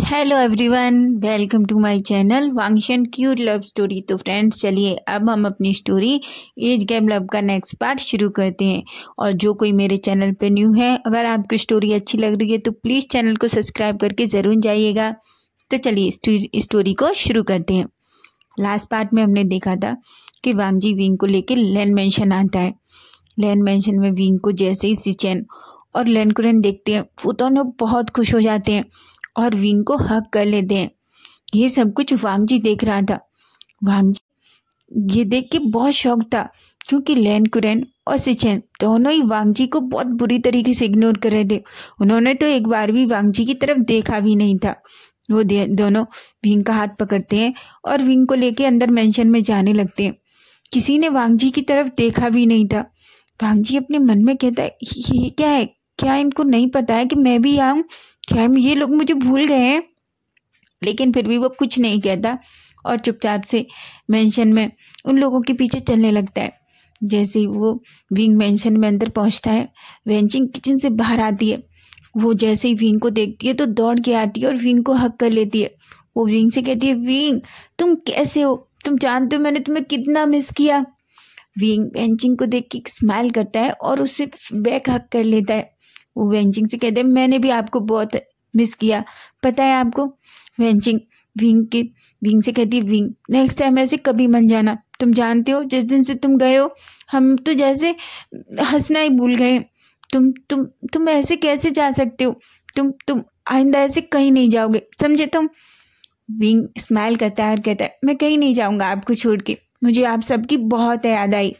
hello everyone welcome to my channel वांगशन cute love story तो friends चलिए अब हम अपनी स्टोरी एज गैम लव का नेक्स्ट पार्ट शुरू करते हैं और जो कोई मेरे चैनल पर न्यू है अगर आपको स्टोरी अच्छी लग रही है तो प्लीज़ चैनल को सब्सक्राइब करके ज़रूर जाइएगा तो चलिए स्टोरी को शुरू करते हैं लास्ट पार्ट में हमने देखा था कि वांगजी विंग को लेकर लैंड मैंशन आता है लैंड मैंशन में विंग को जैसे ही सिचैन और लैंड कुरन देखते हैं वो दोनों बहुत खुश हो जाते हैं और विंग को हक कर लेते हैं ये सब कुछ वांग जी देख रहा था वांग जी ये देख के बहुत शौक था क्योंकि लैन कुरैन और सिचैन दोनों ही वांग जी को बहुत बुरी तरीके से इग्नोर कर रहे थे उन्होंने तो एक बार भी वांग जी की तरफ देखा भी नहीं था वो दोनों विंग का हाथ पकड़ते हैं और विंग को लेके अंदर मेंशन में जाने लगते हैं किसी ने वांग जी की तरफ देखा भी नहीं था वांग जी अपने मन में कहता है ये क्या है क्या इनको नहीं पता है कि मैं भी आऊँ क्या ये लोग मुझे भूल गए हैं लेकिन फिर भी वो कुछ नहीं कहता और चुपचाप से मेंशन में उन लोगों के पीछे चलने लगता है जैसे ही वो विंग मेंशन में अंदर पहुंचता है वेंचिंग किचन से बाहर आती है वो जैसे ही विंग को देखती है तो दौड़ के आती है और विंग को हक कर लेती है वो विंग से कहती है विंग तुम कैसे हो तुम जानते हो मैंने तुम्हें कितना मिस किया विंग वेंचिंग को देख के स्माइल करता है और उसे बैक हक कर लेता है वेंचिंग से कहते मैंने भी आपको बहुत मिस किया पता है आपको वेंचिंग विंग के विंग से कहती विंग नेक्स्ट टाइम ऐसे कभी मन जाना तुम जानते हो जिस दिन से तुम गए हो हम तो जैसे हंसना ही भूल गए तुम तुम तुम ऐसे कैसे जा सकते हो तुम तुम आइंदा ऐसे कहीं नहीं जाओगे समझे तुम विंग स्माइल करता है और कहता है मैं कहीं नहीं जाऊंगा आपको छोड़ के मुझे आप सबकी बहुत याद आई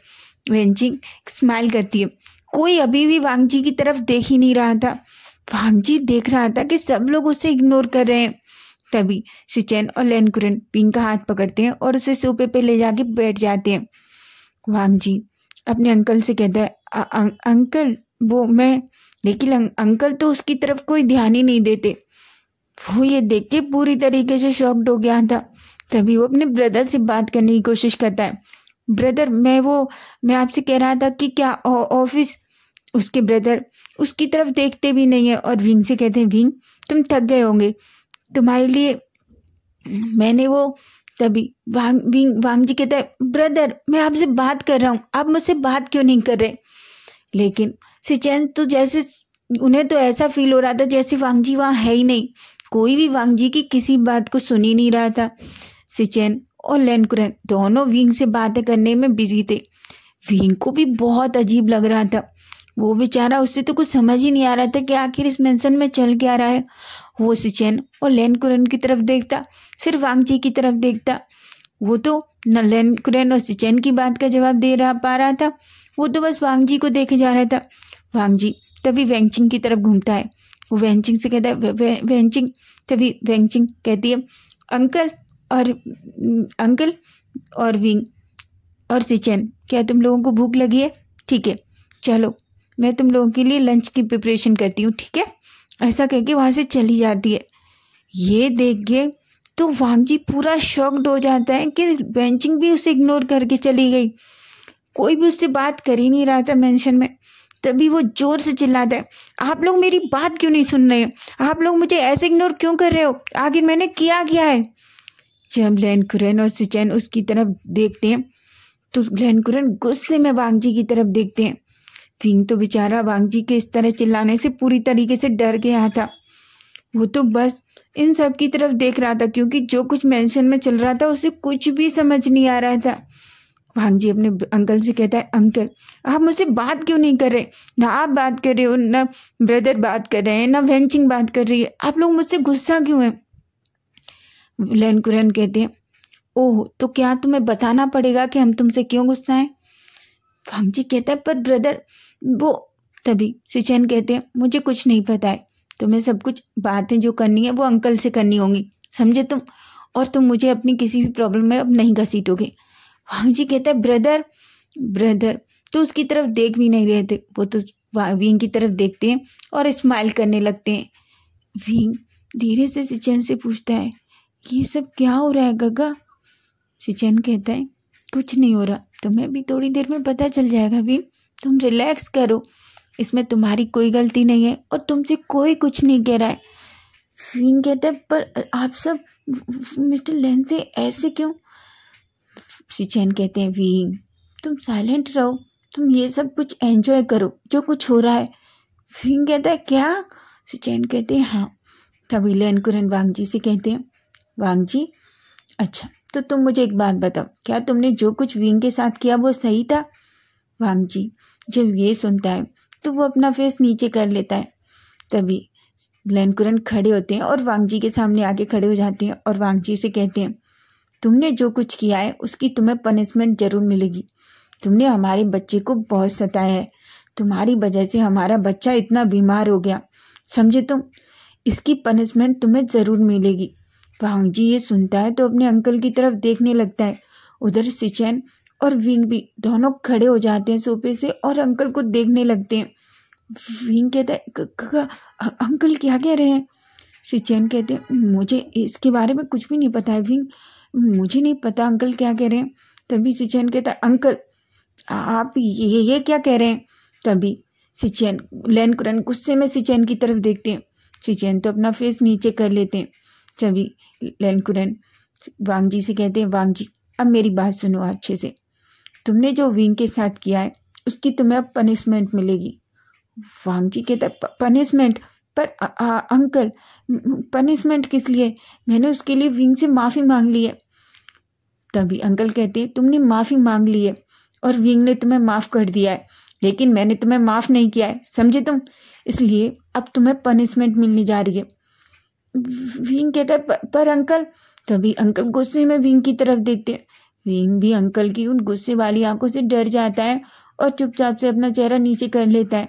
वेंचिंग स्माइल करती है कोई अभी भी वांगजी की तरफ देख ही नहीं रहा था वांगजी देख रहा था कि सब लोग उसे इग्नोर कर रहे हैं तभी सिचैन और लैनकुरन पिंग का हाथ पकड़ते हैं और उसे सोपे पे ले जाके बैठ जाते हैं वांगजी अपने अंकल से कहता है अं, अंकल वो मैं लेकिन अं, अंकल तो उसकी तरफ कोई ध्यान ही नहीं देते वो ये देख के पूरी तरीके से शॉक्ड हो गया था तभी वो अपने ब्रदर से बात करने की कोशिश करता है ब्रदर मैं वो मैं आपसे कह रहा था कि क्या ऑफिस उसके ब्रदर उसकी तरफ देखते भी नहीं है और विंग से कहते हैं विंग तुम थक गए होंगे तुम्हारे लिए मैंने वो तभी वांग विंग वांग जी कहता है ब्रदर मैं आपसे बात कर रहा हूँ आप मुझसे बात क्यों नहीं कर रहे लेकिन सिचैन तो जैसे उन्हें तो ऐसा फील हो रहा था जैसे वांग जी वहाँ है ही नहीं कोई भी वांग जी की किसी बात को सुन ही नहीं रहा था सिचैन और लैनकुरन दोनों विंग से बातें करने में बिजी थे विंग को भी बहुत अजीब लग रहा था वो बेचारा उससे तो कुछ समझ ही नहीं आ रहा था कि आखिर इस मेंशन में चल क्या रहा है वो सिचैन और लेन कुरन की तरफ देखता फिर वांगची की तरफ देखता वो तो न लेन कुरन और सिचेन की बात का जवाब दे रहा पा रहा था वो तो बस वांगजी को देखे जा रहा था वांगजी तभी वेंचिंग की तरफ घूमता है वो वेंचिंग से कहता है वे, वेंचिंग तभी वेंचिंग कहती है अंकल और अंकल और विंग और सिचैन क्या तुम लोगों को भूख लगी है ठीक है चलो मैं तुम लोगों के लिए लंच की प्रिपरेशन करती हूँ ठीक है ऐसा कह के वहाँ से चली जाती है ये देख के तो वांग जी पूरा शॉक्ड हो जाता है कि बेंचिंग भी उसे इग्नोर करके चली गई कोई भी उससे बात कर ही नहीं रहा था मेंशन में तभी वो जोर से चिल्लाता है आप लोग मेरी बात क्यों नहीं सुन रहे आप लोग मुझे ऐसे इग्नोर क्यों कर रहे हो आखिर मैंने किया क्या है जब लैनकुरन कुरन और सुचैन उसकी तरफ देखते हैं तो लैनकुरन कुरन गुस्से में वांगजी की तरफ देखते हैं फिंग तो बेचारा वांग जी के इस तरह चिल्लाने से पूरी तरीके से डर गया था वो तो बस इन सब की तरफ देख रहा था क्योंकि जो कुछ मेंशन में चल रहा था उसे कुछ भी समझ नहीं आ रहा था वांग जी अपने अंकल से कहता है अंकल आप मुझसे बात क्यों नहीं कर रहे ना आप बात कर रहे हो ना ब्रदर बात कर रहे हैं ना वेंचिंग बात कर रही है आप लोग मुझसे गुस्सा क्यों हैं लैन कुरन कहते हैं ओह तो क्या तुम्हें बताना पड़ेगा कि हम तुमसे क्यों गुस्सा हैं वांग जी कहता है पर ब्रदर वो तभी सुचैन कहते हैं मुझे कुछ नहीं पता है तुम्हें सब कुछ बातें जो करनी है वो अंकल से करनी होंगी समझे तुम और तुम मुझे अपनी किसी भी प्रॉब्लम में अब नहीं घसीटोगे वांग जी कहता है ब्रदर ब्रदर तो उसकी तरफ देख भी नहीं रहे थे वो तो विंग की तरफ देखते हैं और स्माइल करने लगते हैं विंग धीरे से सिचैन से पूछता है ये सब क्या हो रहा है गगा सिचैन कहता है कुछ नहीं हो रहा तुम्हें भी थोड़ी देर में पता चल जाएगा विंग तुम रिलैक्स करो इसमें तुम्हारी कोई गलती नहीं है और तुमसे कोई कुछ नहीं कह रहा है फिन कहता है पर आप सब मिस्टर लेन से ऐसे क्यों सिचैन कहते हैं वीन तुम साइलेंट रहो तुम ये सब कुछ एंजॉय करो जो कुछ हो रहा है फिन कहता है क्या सिचैन कहते हैं हाँ तभी लेन कुरन वांग जी से कहते हैं वांग जी अच्छा तो तुम मुझे एक बात बताओ क्या तुमने जो कुछ विंग के साथ किया वो सही था वांग जी जब ये सुनता है तो वो अपना फेस नीचे कर लेता है तभी ग्लैनकुरन खड़े होते हैं और वांगजी के सामने आके खड़े हो जाते हैं और वांगजी से कहते हैं तुमने जो कुछ किया है उसकी तुम्हें पनिशमेंट जरूर मिलेगी तुमने हमारे बच्चे को बहुत सताया है तुम्हारी वजह से हमारा बच्चा इतना बीमार हो गया समझे तुम इसकी पनिशमेंट तुम्हें ज़रूर मिलेगी वांगजी ये सुनता है तो अपने अंकल की तरफ देखने लगता है उधर सिचैन और विंग भी दोनों खड़े हो जाते हैं सोफे से और अंकल को देखने लगते हैं विंग कहता है अंकल क्या कह रहे हैं सिचैन कहते हैं मुझे इसके बारे में कुछ भी नहीं पता है विंग मुझे नहीं पता अंकल क्या कह रहे हैं तभी सिचैन कहता है अंकल आप ये ये क्या कह रहे हैं तभी सिचैन लैन कुरन गुस्से में सिचैन की तरफ देखते हैं सिचैन तो अपना फेस नीचे कर लेते हैं तभी लैन कुरन जी से कहते हैं वांग जी अब मेरी बात सुनो अच्छे से तुमने जो विंग के साथ किया है उसकी तुम्हें अब पनिशमेंट मिलेगी वांग जी कहता पनिशमेंट पर आ, आ, अंकल पनिशमेंट किस लिए मैंने उसके लिए विंग से माफ़ी मांग ली है तभी अंकल कहते हैं तुमने माफ़ी मांग ली है और विंग ने तुम्हें माफ़ कर दिया है लेकिन मैंने तुम्हें माफ़ नहीं किया है समझे तुम इसलिए अब तुम्हें पनिशमेंट मिलने जा रही है विंग कहता है पर, पर अंकल तभी अंकल गुस्से में विंग की तरफ देखते हैं भीम भी अंकल की उन गुस्से वाली आंखों से डर जाता है और चुपचाप से अपना चेहरा नीचे कर लेता है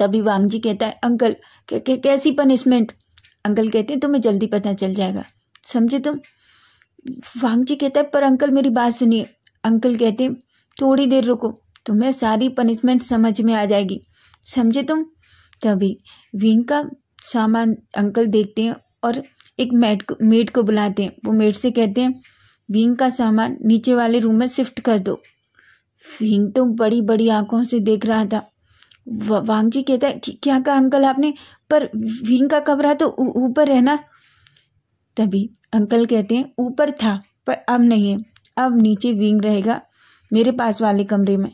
तभी वांग जी कहता है अंकल कैसी पनिशमेंट अंकल कहते हैं तुम्हें जल्दी पता चल जाएगा समझे तुम वांग जी कहता है पर अंकल मेरी बात सुनिए अंकल कहते हैं थोड़ी देर रुको तुम्हें सारी पनिशमेंट समझ में आ जाएगी समझे तुम तभी विंग का सामान अंकल देखते हैं और एक मेट को मेड को बुलाते हैं वो मेड से कहते हैं विंग का सामान नीचे वाले रूम में शिफ्ट कर दो विंग तो बड़ी बड़ी आंखों से देख रहा था वांग जी कहता है कि क्या कहा अंकल आपने पर विंग का कमरा तो ऊपर है ना तभी अंकल कहते हैं ऊपर था पर अब नहीं है अब नीचे विंग रहेगा मेरे पास वाले कमरे में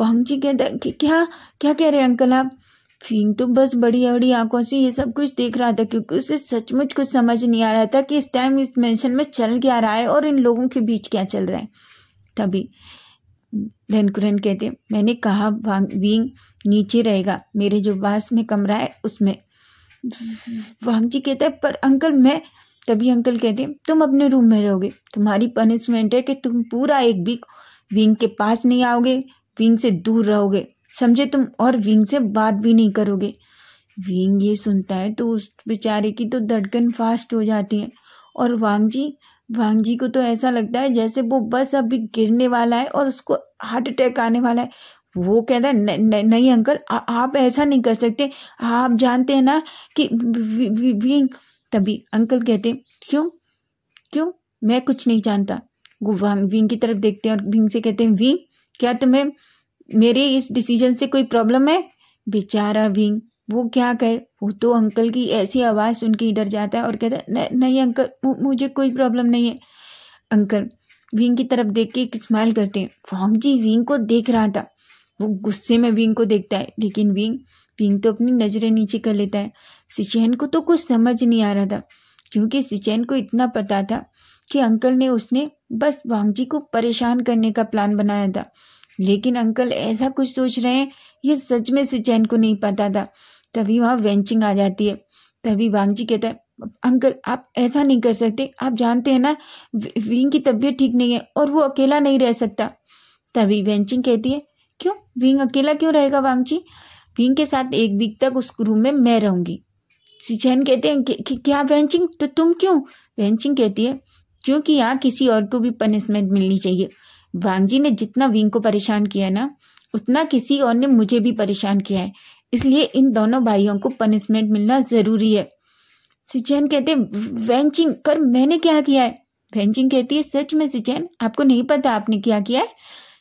जी कहता है कि क्या क्या कह रहे हैं अंकल आप फिंग तो बस बड़ी बड़ी आंखों से ये सब कुछ देख रहा था क्योंकि उसे सचमुच कुछ समझ नहीं आ रहा था कि इस टाइम इस मेंशन में चल क्या रहा है और इन लोगों के बीच क्या चल रहा है तभी धनकुरन कहते मैंने कहा विंग नीचे रहेगा मेरे जो बास में कमरा है उसमें वांग जी कहता है पर अंकल मैं तभी अंकल कहते तुम अपने रूम में रहोगे तुम्हारी पनिशमेंट है कि तुम पूरा एक वीक विंग के पास नहीं आओगे विंग से दूर रहोगे समझे तुम और विंग से बात भी नहीं करोगे विंग ये सुनता है तो उस बेचारे की तो धड़कन फास्ट हो जाती है और वांग जी वांग जी को तो ऐसा लगता है जैसे वो बस अभी गिरने वाला है और उसको हार्ट अटैक आने वाला है वो कहता है नहीं अंकल आ, आप ऐसा नहीं कर सकते आप जानते हैं ना कि विंग तभी अंकल कहते क्यों क्यों मैं कुछ नहीं जानता वो वांग विंग की तरफ देखते हैं और विंग से कहते हैं विंग क्या तुम्हें मेरे इस डिसीजन से कोई प्रॉब्लम है बेचारा विंग वो क्या कहे वो तो अंकल की ऐसी आवाज़ सुन के डर जाता है और कहता है नहीं अंकल मुझे कोई प्रॉब्लम नहीं है अंकल विंग की तरफ देख के एक स्माइल करते हैं फॉम जी विंग को देख रहा था वो गुस्से में विंग को देखता है लेकिन विंग विंग तो अपनी नज़रें नीचे कर लेता है सिचैन को तो कुछ समझ नहीं आ रहा था क्योंकि सिचैन को इतना पता था कि अंकल ने उसने बस वांगजी को परेशान करने का प्लान बनाया था लेकिन अंकल ऐसा कुछ सोच रहे हैं ये सच में सिचैन को नहीं पता था तभी वहाँ वेंचिंग आ जाती है तभी वांगजी कहता है अंकल आप ऐसा नहीं कर सकते आप जानते हैं ना विंग की तबीयत ठीक नहीं है और वो अकेला नहीं रह सकता तभी वेंचिंग कहती है क्यों विंग अकेला क्यों रहेगा जी विंग के साथ एक वीक तक उस रूम में मैं रहूंगी सिचैन कहते हैं कि क्या वेंचिंग तो तुम क्यों वेंचिंग कहती है क्योंकि यहाँ किसी और को भी पनिशमेंट मिलनी चाहिए वांगजी ने जितना विंग को परेशान किया ना उतना किसी और ने मुझे भी परेशान किया है इसलिए इन दोनों भाइयों को पनिशमेंट मिलना ज़रूरी है सिचैन कहते वेंचिंग पर मैंने क्या किया है वेंचिंग कहती है सच में सिचैन आपको नहीं पता आपने क्या किया है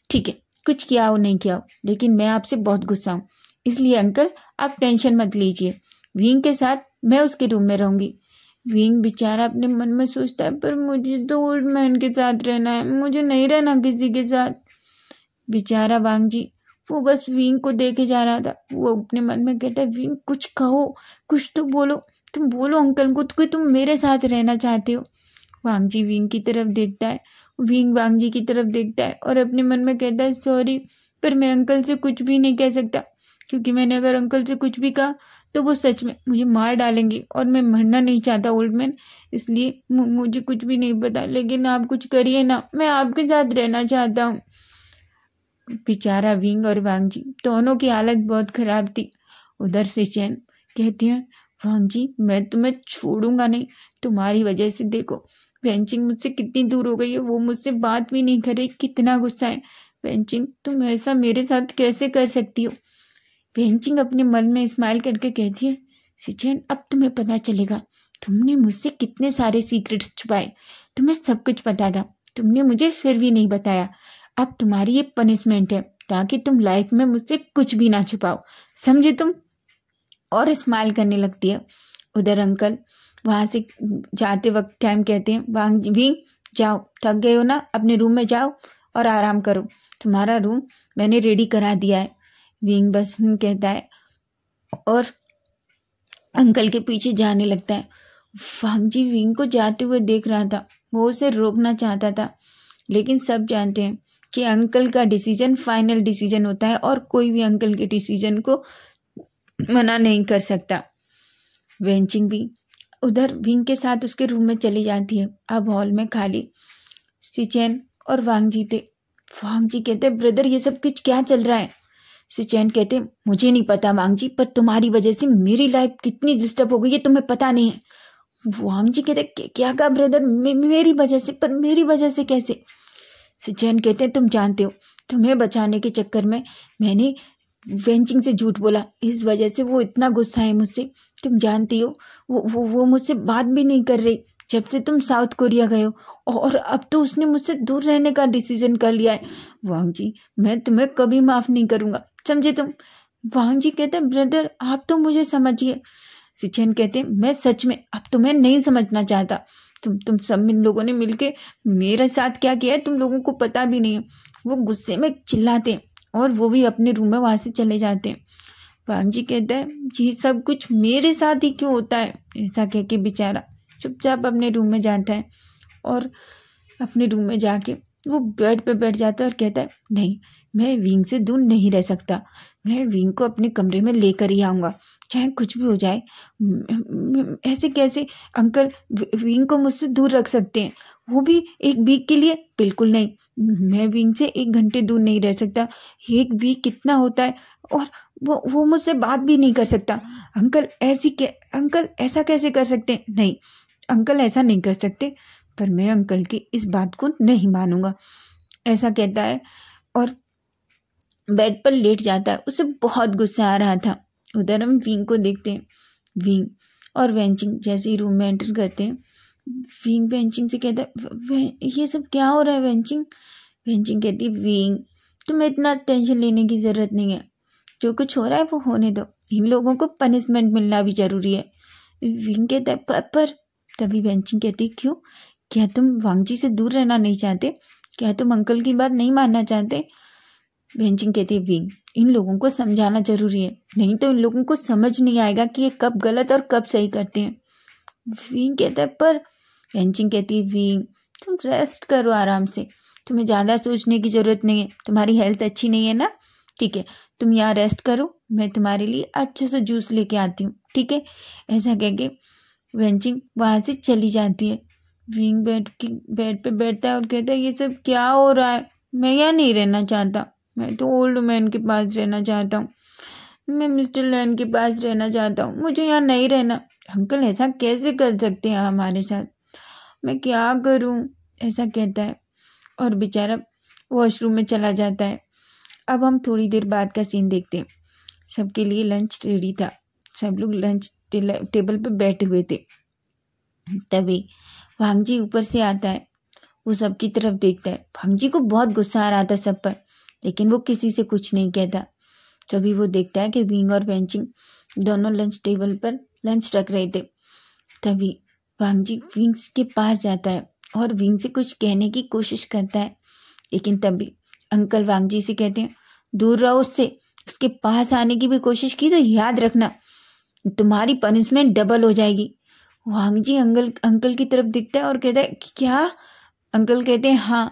ठीक है कुछ किया हो नहीं किया हो लेकिन मैं आपसे बहुत गुस्सा हूँ इसलिए अंकल आप टेंशन मत लीजिए विंग के साथ मैं उसके रूम में रहूंगी विंग बेचारा अपने मन में सोचता है पर मुझे तो ओल्ड मैन के साथ रहना है मुझे नहीं रहना किसी के साथ बेचारा वांगजी वो बस विंग को देखे जा रहा था वो अपने मन में कहता है विंग कुछ कहो कुछ तो बोलो तुम बोलो अंकल को तो तुम मेरे साथ रहना चाहते हो वांगजी विंग की तरफ देखता है विंग वांगजी की तरफ देखता है और अपने मन में कहता है सॉरी पर मैं अंकल से कुछ भी नहीं कह सकता क्योंकि मैंने अगर अंकल से कुछ भी कहा तो वो सच में मुझे मार डालेंगे और मैं मरना नहीं चाहता ओल्ड मैन इसलिए मुझे कुछ भी नहीं पता लेकिन आप कुछ करिए ना मैं आपके साथ रहना चाहता हूँ बेचारा विंग और वांगजी दोनों की हालत बहुत ख़राब थी उधर से चैन कहती हैं वांगजी मैं तुम्हें छोड़ूंगा नहीं तुम्हारी वजह से देखो वेंचिंग मुझसे कितनी दूर हो गई है वो मुझसे बात भी नहीं करे कितना गुस्सा है वेंचिंग तुम ऐसा मेरे साथ कैसे कर सकती हो पेंचिंग अपने मन में स्माइल करके कहती है सिचैन अब तुम्हें पता चलेगा तुमने मुझसे कितने सारे सीक्रेट्स छुपाए तुम्हें सब कुछ पता था तुमने मुझे फिर भी नहीं बताया अब तुम्हारी ये पनिशमेंट है ताकि तुम लाइफ में मुझसे कुछ भी ना छुपाओ समझे तुम और स्माइल करने लगती है उधर अंकल वहाँ से जाते वक्त टाइम कहते हैं वांग भी जाओ थक गए हो ना अपने रूम में जाओ और आराम करो तुम्हारा रूम मैंने रेडी करा दिया है विंग बस कहता है और अंकल के पीछे जाने लगता है जी विंग को जाते हुए देख रहा था वो उसे रोकना चाहता था लेकिन सब जानते हैं कि अंकल का डिसीजन फाइनल डिसीजन होता है और कोई भी अंकल के डिसीजन को मना नहीं कर सकता वेंचिंग भी उधर विंग के साथ उसके रूम में चली जाती है अब हॉल में खाली सिचैन और वांगजी थे वांग जी कहते ब्रदर ये सब कुछ क्या चल रहा है सिचैन चैन कहते मुझे नहीं पता वांग जी पर तुम्हारी वजह से मेरी लाइफ कितनी डिस्टर्ब हो गई है तुम्हें पता नहीं है वांग जी कहते क्या कहा ब्रदर मे, मेरी वजह से पर मेरी वजह से कैसे से चैन कहते हैं तुम जानते हो तुम्हें बचाने के चक्कर में मैंने वेंचिंग से झूठ बोला इस वजह से वो इतना गुस्सा है मुझसे तुम जानती हो वो वो वो मुझसे बात भी नहीं कर रही जब से तुम साउथ कोरिया गए हो और अब तो उसने मुझसे दूर रहने का डिसीजन कर लिया है वांग जी मैं तुम्हें कभी माफ़ नहीं करूँगा समझे तुम वाहन जी कहते ब्रदर आप तो मुझे समझिए सिचन कहते मैं सच में अब तुम्हें नहीं समझना चाहता तुम तुम सब इन लोगों ने मिलके मेरे साथ क्या किया है तुम लोगों को पता भी नहीं है वो गुस्से में चिल्लाते और वो भी अपने रूम में वहाँ से चले जाते हैं वाहन जी कहते हैं ये सब कुछ मेरे साथ ही क्यों होता है ऐसा कह के बेचारा चुपचाप अपने रूम में जाता है और अपने रूम में जाके वो बेड पे बैठ जाता है और कहता है नहीं मैं विंग से दूर नहीं रह सकता मैं विंग को अपने कमरे में लेकर ही आऊँगा चाहे कुछ भी हो जाए ऐसे कैसे अंकल विंग को मुझसे दूर रख सकते हैं वो भी एक वीक के लिए बिल्कुल नहीं मैं विंग से एक घंटे दूर नहीं रह सकता एक वीक कितना होता है और वो वो मुझसे बात भी नहीं कर सकता अंकल ऐसी कै अंकल ऐसा कैसे कर सकते नहीं अंकल ऐसा नहीं कर सकते पर मैं अंकल की इस बात को नहीं मानूंगा ऐसा कहता है और बेड पर लेट जाता है उसे बहुत गुस्सा आ रहा था उधर हम विंग को देखते हैं विंग और वेंचिंग जैसे ही रूम में एंटर करते हैं विंग वेंचिंग से कहता है ये सब क्या हो रहा है वेंचिंग वेंचिंग कहती है विंग तुम्हें इतना टेंशन लेने की ज़रूरत नहीं है जो कुछ हो रहा है वो होने दो इन लोगों को पनिशमेंट मिलना भी ज़रूरी है विंग कहता है पर, पर तभी वेंचिंग कहती है क्यों क्या तुम वांगजी से दूर रहना नहीं चाहते क्या तुम अंकल की बात नहीं मानना चाहते भेंचिंग कहती है विंग इन लोगों को समझाना जरूरी है नहीं तो इन लोगों को समझ नहीं आएगा कि ये कब गलत और कब सही करते हैं विंग कहता है पर वेंचिंग कहती है विंग तुम रेस्ट करो आराम से तुम्हें ज़्यादा सोचने की ज़रूरत नहीं है तुम्हारी हेल्थ अच्छी नहीं है ना ठीक है तुम यहाँ रेस्ट करो मैं तुम्हारे लिए अच्छे से जूस लेके आती हूँ ठीक है ऐसा कह के वेंचिंग वहाँ से चली जाती है विंग बेड की बेड पे बैठता है और कहता है ये सब क्या हो रहा है मैं यहाँ नहीं रहना चाहता मैं तो ओल्ड मैन के पास रहना चाहता हूँ मैं मिस्टर लैन के पास रहना चाहता हूँ मुझे यहाँ नहीं रहना अंकल ऐसा कैसे कर सकते हैं हमारे साथ मैं क्या करूँ ऐसा कहता है और बेचारा वॉशरूम में चला जाता है अब हम थोड़ी देर बाद का सीन देखते हैं सबके लिए लंच रेडी था सब लोग लंच टेबल पर बैठे हुए थे तभी भांगजी ऊपर से आता है वो सबकी तरफ देखता है भांगजी को बहुत गुस्सा आ रहा था सब पर लेकिन वो किसी से कुछ नहीं कहता तभी वो देखता है कि विंग और पेंचिंग दोनों लंच टेबल पर लंच रख रहे थे तभी वांगजी विंग्स के पास जाता है और विंग से कुछ कहने की कोशिश करता है लेकिन तभी अंकल वांगजी से कहते हैं दूर रहो उससे उसके पास आने की भी कोशिश की तो याद रखना तुम्हारी पनिशमेंट डबल हो जाएगी वांगजी अंकल अंकल की तरफ दिखता है और कहता है क्या अंकल कहते हैं हाँ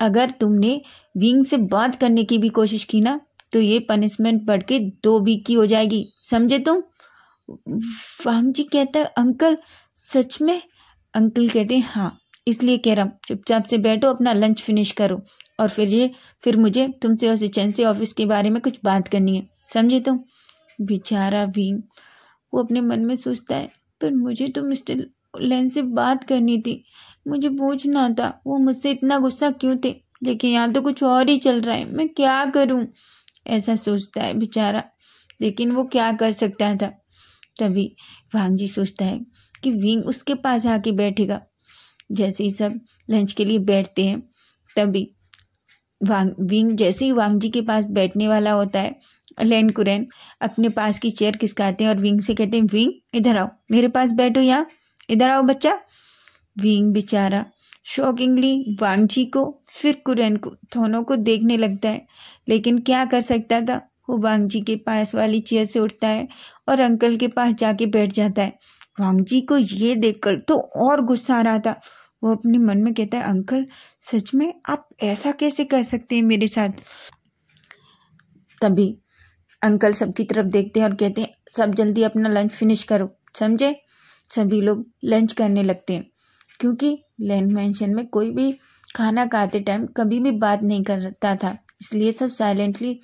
अगर तुमने विंग से बात करने की भी कोशिश की ना तो ये पनिशमेंट बढ़ के दो वीक की हो जाएगी समझे तुम वांग जी कहता है अंकल सच में अंकल कहते हैं हाँ इसलिए कह रहा हूँ चुपचाप से बैठो अपना लंच फिनिश करो और फिर ये फिर मुझे तुमसे और सिचन से ऑफिस के बारे में कुछ बात करनी है समझे तुम बेचारा विंग वो अपने मन में सोचता है पर मुझे तो मिस्टर लैन से बात करनी थी मुझे पूछना था वो मुझसे इतना गुस्सा क्यों थे लेकिन यहाँ तो कुछ और ही चल रहा है मैं क्या करूँ ऐसा सोचता है बेचारा लेकिन वो क्या कर सकता था तभी वांग जी सोचता है कि विंग उसके पास आके बैठेगा जैसे ही सब लंच के लिए बैठते हैं तभी वांग विंग जैसे ही वांग जी के पास बैठने वाला होता है लैन कुरैन अपने पास की चेयर खिसकाते हैं और विंग से कहते हैं विंग इधर आओ मेरे पास बैठो यहाँ इधर आओ बच्चा वींग बेचारा शॉकिंगली वांगजी को फिर कुरेन को दोनों को देखने लगता है लेकिन क्या कर सकता था वो वांगजी के पास वाली चेयर से उठता है और अंकल के पास जाके बैठ जाता है वांगजी को ये देखकर तो और गुस्सा आ रहा था वो अपने मन में कहता है अंकल सच में आप ऐसा कैसे कर सकते हैं मेरे साथ तभी अंकल सबकी तरफ देखते हैं और कहते हैं सब जल्दी अपना लंच फिनिश करो समझे सभी लोग लंच करने लगते हैं क्योंकि लैंड मैंशन में कोई भी खाना खाते टाइम कभी भी बात नहीं करता था इसलिए सब साइलेंटली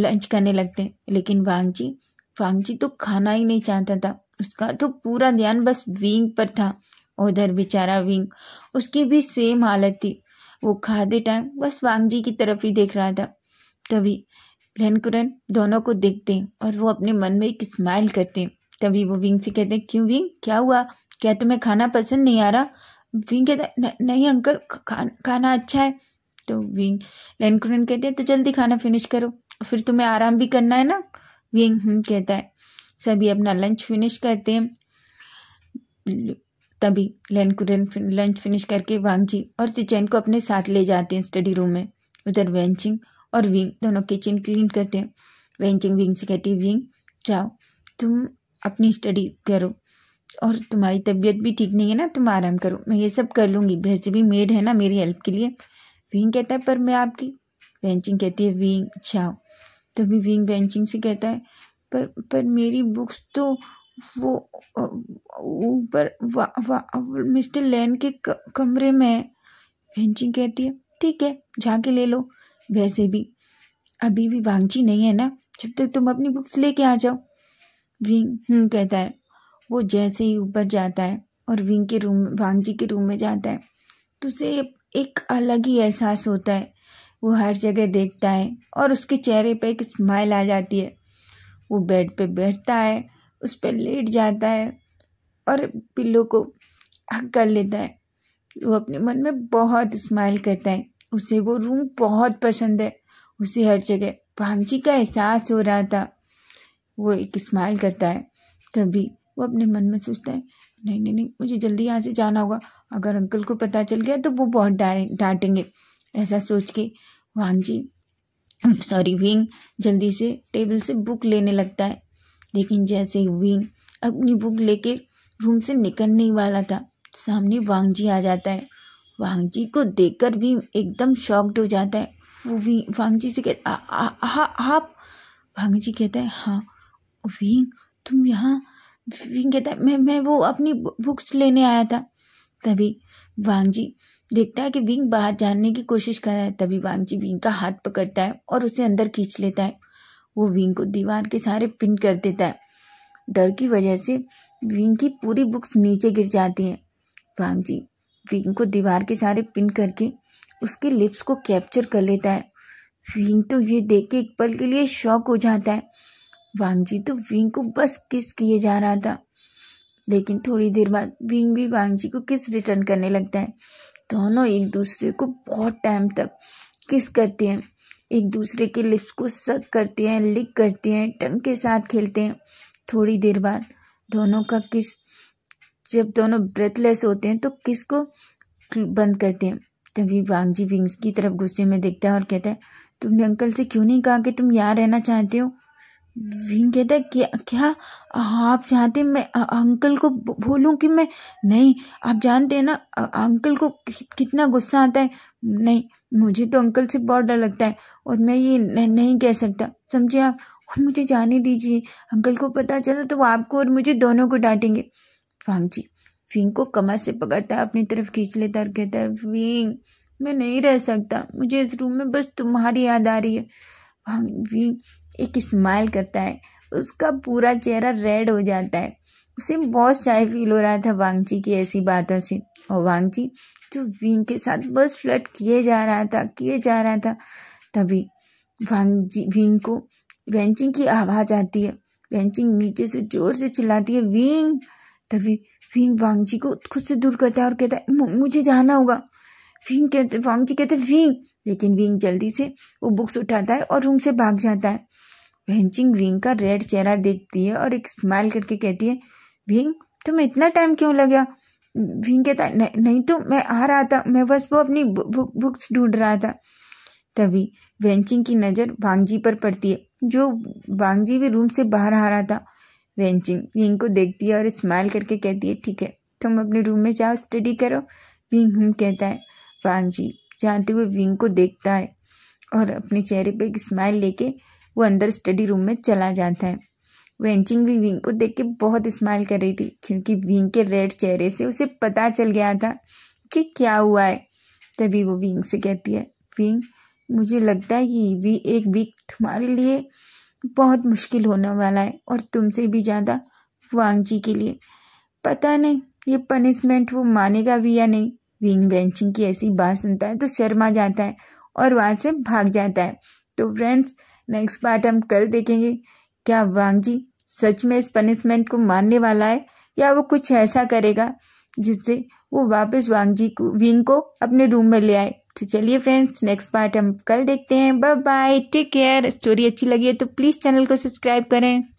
लंच करने लगते लेकिन वांगजी वांगजी तो खाना ही नहीं चाहता था उसका तो पूरा ध्यान बस विंग पर था उधर बेचारा विंग उसकी भी सेम हालत थी वो खाते टाइम बस वांगजी की तरफ ही देख रहा था तभी रेनकुरन दोनों को देखते हैं और वो अपने मन में एक स्माइल करते हैं तभी वो विंग से कहते हैं क्यों विंग क्या हुआ क्या तुम्हें खाना पसंद नहीं आ रहा विंग कहता नहीं अंकल खा, खाना अच्छा है तो विंग लैनकुरन कहते हैं तो जल्दी खाना फिनिश करो फिर तुम्हें आराम भी करना है ना विंग हम हम्म, कहता है सभी अपना लंच फिनिश करते हैं तभी लैनकुरन लंच फिनिश करके वांगजी और सिचैन को अपने साथ ले जाते हैं स्टडी रूम में उधर वेंचिंग और विंग दोनों किचन क्लीन करते हैं वेंचिंग विंग से कहती है विंग जाओ तुम अपनी स्टडी करो और तुम्हारी तबीयत भी ठीक नहीं है ना तुम आराम करो मैं ये सब कर लूँगी वैसे भी मेड है ना मेरी हेल्प के लिए विंग कहता है पर मैं आपकी वेंचिंग कहती है विंग अच्छा तभी विंग वेंचिंग से कहता है पर पर मेरी बुक्स तो वो ऊपर मिस्टर लैन के कमरे में है वेंचिंग कहती है ठीक है जाके ले लो वैसे भी अभी भी वांगची नहीं है ना जब तक तुम अपनी बुक्स लेके आ जाओ विंग हम्म, कहता है वो जैसे ही ऊपर जाता है और विंग के रूम भांग जी के रूम में जाता है तो उसे एक अलग ही एहसास होता है वो हर जगह देखता है और उसके चेहरे पे एक स्माइल आ जाती है वो बेड पे बैठता है उस पर लेट जाता है और पिल्लों को हक कर लेता है वो अपने मन में बहुत स्माइल करता है उसे वो रूम बहुत पसंद है उसे हर जगह भांजी का एहसास हो रहा था वो एक स्माइल करता है तभी वो अपने मन में सोचता है नहीं नहीं नहीं मुझे जल्दी यहाँ से जाना होगा अगर अंकल को पता चल गया तो वो बहुत डांटेंगे ऐसा सोच के वांग जी सॉरी विंग जल्दी से टेबल से बुक लेने लगता है लेकिन जैसे ही विंग अपनी बुक लेके रूम से निकलने वाला था सामने वांग जी आ जाता है वांग जी को देखकर भी एकदम शॉक्ड हो जाता है वो वांग जी से कहता आप वांग जी कहता है हाँ विंग तुम यहाँ कहता है मैं मैं वो अपनी बुक्स लेने आया था तभी वांग जी देखता है कि विंग बाहर जाने की कोशिश कर रहा है तभी वांग जी विंग का हाथ पकड़ता है और उसे अंदर खींच लेता है वो विंग को दीवार के सहारे पिन कर देता है डर की वजह से विंग की पूरी बुक्स नीचे गिर जाती है वांग जी विंग को दीवार के सहारे पिन करके उसके लिप्स को कैप्चर कर लेता है विंग तो ये देख के एक पल के लिए शॉक हो जाता है वामजी तो विंग को बस किस किए जा रहा था लेकिन थोड़ी देर बाद विंग भी जी को किस रिटर्न करने लगता है दोनों एक दूसरे को बहुत टाइम तक किस करते हैं एक दूसरे के लिप्स को सक करते हैं लिक करते हैं टंग के साथ खेलते हैं थोड़ी देर बाद दोनों का किस जब दोनों ब्रेथलेस होते हैं तो किस को बंद करते हैं तभी जी विंग्स की तरफ गुस्से में देखता है और कहता है तुमने अंकल से क्यों नहीं कहा कि तुम यहाँ रहना चाहते हो वीन कहता है क्या क्या आप चाहते मैं अंकल को बोलूँ कि मैं नहीं आप जानते हैं ना अंकल को कितना गुस्सा आता है नहीं मुझे तो अंकल से बहुत डर लगता है और मैं ये नहीं कह सकता समझे आप और मुझे जाने दीजिए अंकल को पता चला तो वो आपको और मुझे दोनों को डांटेंगे फांग जी विंग को कमर से पकड़ता है अपनी तरफ खींच लेता और कहता है विंग मैं नहीं रह सकता मुझे इस रूम में बस तुम्हारी याद आ रही है विंग एक स्माइल करता है उसका पूरा चेहरा रेड हो जाता है उसे बहुत चाय फील हो रहा था वांगची की ऐसी बातों से और वांगची तो विंग के साथ बस फ्लट किए जा रहा था किए जा रहा था तभी वांगजी विंग को वेंचिंग की आवाज़ आती है वेंचिंग नीचे से जोर से चिल्लाती है विंग तभी विंग वांगजी को खुद से दूर करता है और कहता है मुझे जाना होगा विंग कहते वांगजी कहते विंग लेकिन विंग जल्दी से वो बुक्स उठाता है और रूम से भाग जाता है वेंचिंग विंग का रेड चेहरा देखती है और एक स्माइल करके कहती है विंग तुम्हें इतना टाइम क्यों लगा भिंग कहता है नहीं तो मैं आ रहा था मैं बस वो अपनी बुक बुक्स ढूंढ रहा था तभी वेंचिंग की नज़र बांगजी पर पड़ती है जो बांगजी भी रूम से बाहर आ रहा था वेंचिंग विंग को देखती है और स्माइल करके कहती है ठीक है तुम अपने रूम में जाओ स्टडी करो विंग हम कहता है वांगजी जानते हुए विंग को देखता है और अपने चेहरे पर एक स्माइल लेके वो अंदर स्टडी रूम में चला जाता है वेंचिंग भी विंग को देख के बहुत स्माइल कर रही थी क्योंकि विंग के रेड चेहरे से उसे पता चल गया था कि क्या हुआ है तभी वो विंग से कहती है विंग मुझे लगता है कि भी एक वीक तुम्हारे लिए बहुत मुश्किल होने वाला है और तुमसे भी ज़्यादा जी के लिए पता नहीं ये पनिशमेंट वो मानेगा भी या नहीं विंग वेंचिंग की ऐसी बात सुनता है तो शर्मा जाता है और वहाँ से भाग जाता है तो फ्रेंड्स नेक्स्ट पार्ट हम कल देखेंगे क्या वांग जी सच में इस पनिशमेंट को मानने वाला है या वो कुछ ऐसा करेगा जिससे वो वापस वांगजी को विंग को अपने रूम में ले आए तो चलिए फ्रेंड्स नेक्स्ट पार्ट हम कल देखते हैं bye bye take care story अच्छी लगी है तो प्लीज़ चैनल को सब्सक्राइब करें